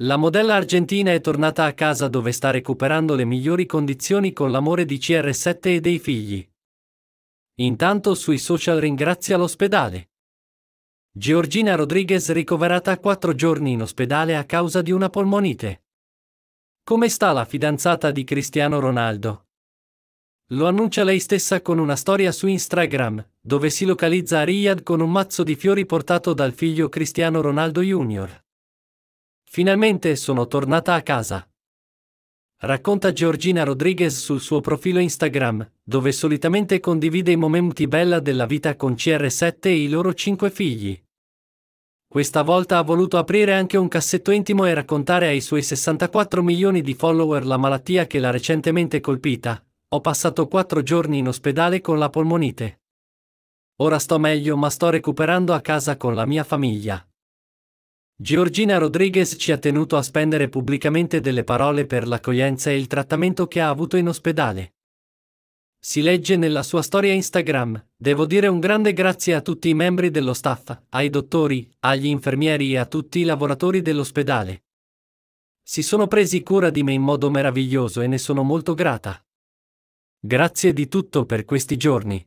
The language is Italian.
La modella argentina è tornata a casa dove sta recuperando le migliori condizioni con l'amore di CR7 e dei figli. Intanto sui social ringrazia l'ospedale. Georgina Rodriguez ricoverata a quattro giorni in ospedale a causa di una polmonite. Come sta la fidanzata di Cristiano Ronaldo? Lo annuncia lei stessa con una storia su Instagram, dove si localizza a Riyadh con un mazzo di fiori portato dal figlio Cristiano Ronaldo Jr. Finalmente sono tornata a casa. Racconta Georgina Rodriguez sul suo profilo Instagram, dove solitamente condivide i momenti bella della vita con CR7 e i loro cinque figli. Questa volta ha voluto aprire anche un cassetto intimo e raccontare ai suoi 64 milioni di follower la malattia che l'ha recentemente colpita. Ho passato quattro giorni in ospedale con la polmonite. Ora sto meglio ma sto recuperando a casa con la mia famiglia. Georgina Rodriguez ci ha tenuto a spendere pubblicamente delle parole per l'accoglienza e il trattamento che ha avuto in ospedale. Si legge nella sua storia Instagram, devo dire un grande grazie a tutti i membri dello staff, ai dottori, agli infermieri e a tutti i lavoratori dell'ospedale. Si sono presi cura di me in modo meraviglioso e ne sono molto grata. Grazie di tutto per questi giorni,